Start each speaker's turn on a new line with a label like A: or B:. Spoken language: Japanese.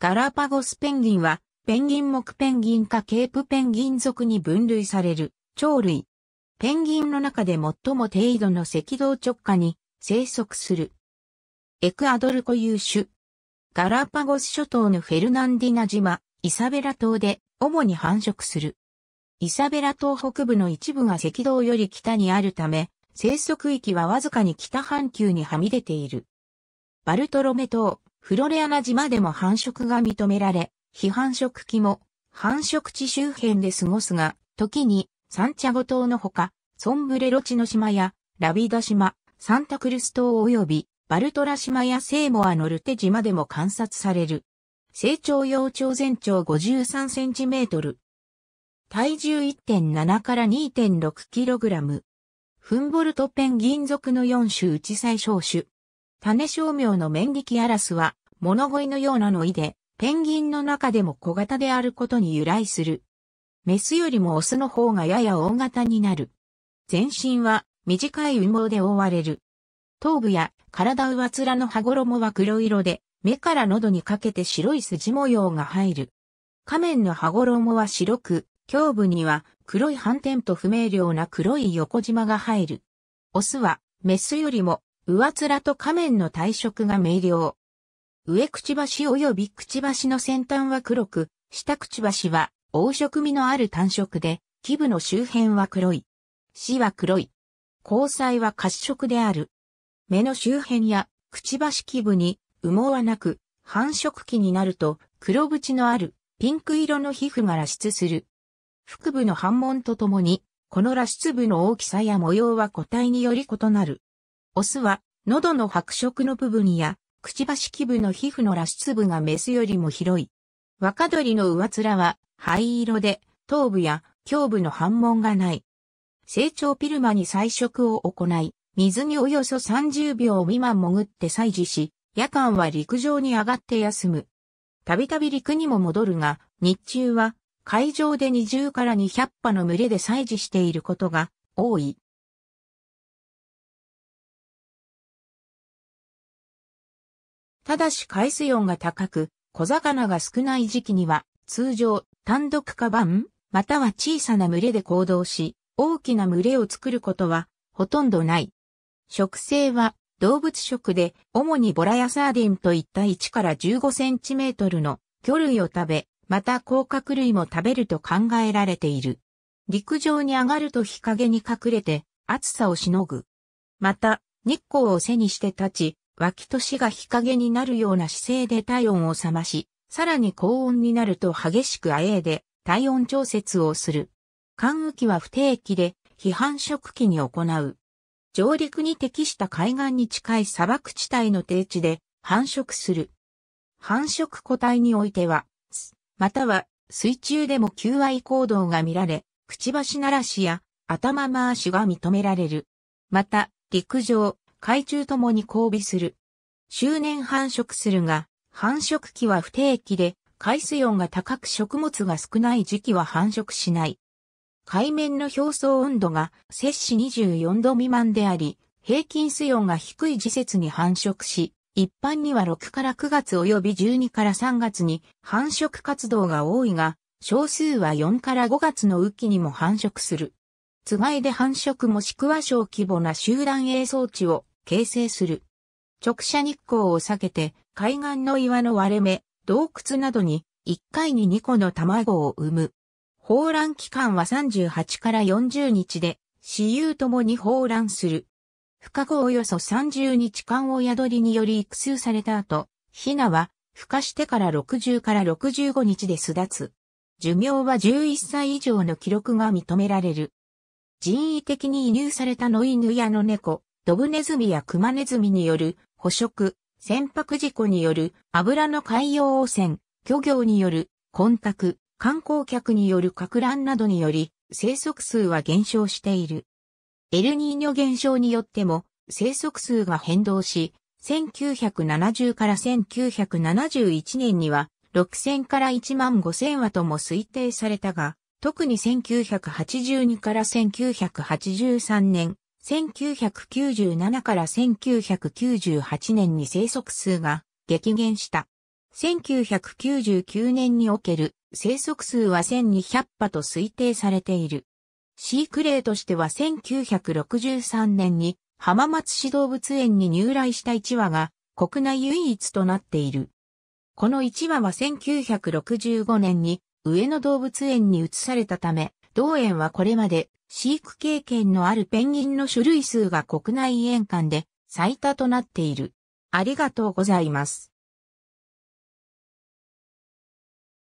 A: ガラパゴスペンギンは、ペンギン目ペンギンかケープペンギン属に分類される、鳥類。ペンギンの中で最も低度の赤道直下に生息する。エクアドル固有種。ガラパゴス諸島のフェルナンディナ島、イサベラ島で主に繁殖する。イサベラ島北部の一部が赤道より北にあるため、生息域はわずかに北半球にはみ出ている。バルトロメ島、フロレアナ島でも繁殖が認められ、非繁殖期も繁殖地周辺で過ごすが、時にサンチャゴ島のほか、ソンブレロチの島やラビダ島、サンタクルス島及びバルトラ島やセーモアノルテ島でも観察される。成長要長全長53センチメートル。体重1.7から2.6キログラム。フンボルトペンギン属の4種うち最小種、種商名の面力。アラスは、物乞いのようなのいで、ペンギンの中でも小型であることに由来する。メスよりもオスの方がやや大型になる。全身は短い羽毛で覆われる。頭部や体上面の羽衣は黒色で、目から喉にかけて白い筋模様が入る。仮面の羽衣は白く、胸部には黒い斑点と不明瞭な黒い横縞が入る。オスはメスよりも上面と仮面の体色が明瞭。上くちばし及びくちばしの先端は黒く、下くちばしは黄色味のある単色で、基部の周辺は黒い。死は黒い。交際は褐色である。目の周辺やくちばし基部に羽毛はなく、繁殖期になると黒縁のあるピンク色の皮膚が露出する。腹部の反紋とともに、この露出部の大きさや模様は個体により異なる。オスは、喉の白色の部分や、くちばし基部の皮膚の裸出部がメスよりも広い。若鳥の上面は灰色で、頭部や胸部の反紋がない。成長ピルマに採食を行い、水におよそ30秒未満潜って採取し、夜間は陸上に上がって休む。たびたび陸にも戻るが、日中は海上で20から200羽の群れで採取していることが多い。ただし海水温が高く、小魚が少ない時期には、通常、単独カバン、または小さな群れで行動し、大きな群れを作ることは、ほとんどない。食性は、動物食で、主にボラやサーディンといった1から15センチメートルの魚類を食べ、また甲殻類も食べると考えられている。陸上に上がると日陰に隠れて暑さをしのぐ。また、日光を背にして立ち、脇と死が日陰になるような姿勢で体温を冷まし、さらに高温になると激しくあえいで体温調節をする。寒雨期は不定期で、非繁殖期に行う。上陸に適した海岸に近い砂漠地帯の低地で繁殖する。繁殖個体においては、または水中でも求愛行動が見られ、くちばしならしや頭回しが認められる。また、陸上、海中ともに交尾する。周年繁殖するが、繁殖期は不定期で、海水温が高く食物が少ない時期は繁殖しない。海面の表層温度が摂氏24度未満であり、平均水温が低い時節に繁殖し、一般には6から9月及び12から3月に繁殖活動が多いが、少数は4から5月の雨季にも繁殖する。つがいで繁殖もしくは小規模な集団営装置を形成する。直射日光を避けて海岸の岩の割れ目、洞窟などに1回に2個の卵を産む。放卵期間は38から40日で、私有ともに放卵する。孵化後およそ30日間を宿りにより育成された後、ヒナは孵化してから60から65日で巣立つ。寿命は11歳以上の記録が認められる。人為的に移入された野犬やの猫、ドブネズミやクマネズミによる捕食、船舶事故による油の海洋汚染、漁業による混濁、観光客による拡乱などにより生息数は減少している。エルニーニョ現象によっても生息数が変動し、1970から1971年には6000から1万5000羽とも推定されたが、特に1982から1983年、1997から1998年に生息数が激減した。1999年における生息数は1200羽と推定されている。飼育例としては1963年に浜松市動物園に入来した1羽が国内唯一となっている。この1羽は1965年に上野動物園に移されたため、同園はこれまで飼育経験のあるペンギンの種類数が国内年館で最多となっている。ありがとうございます。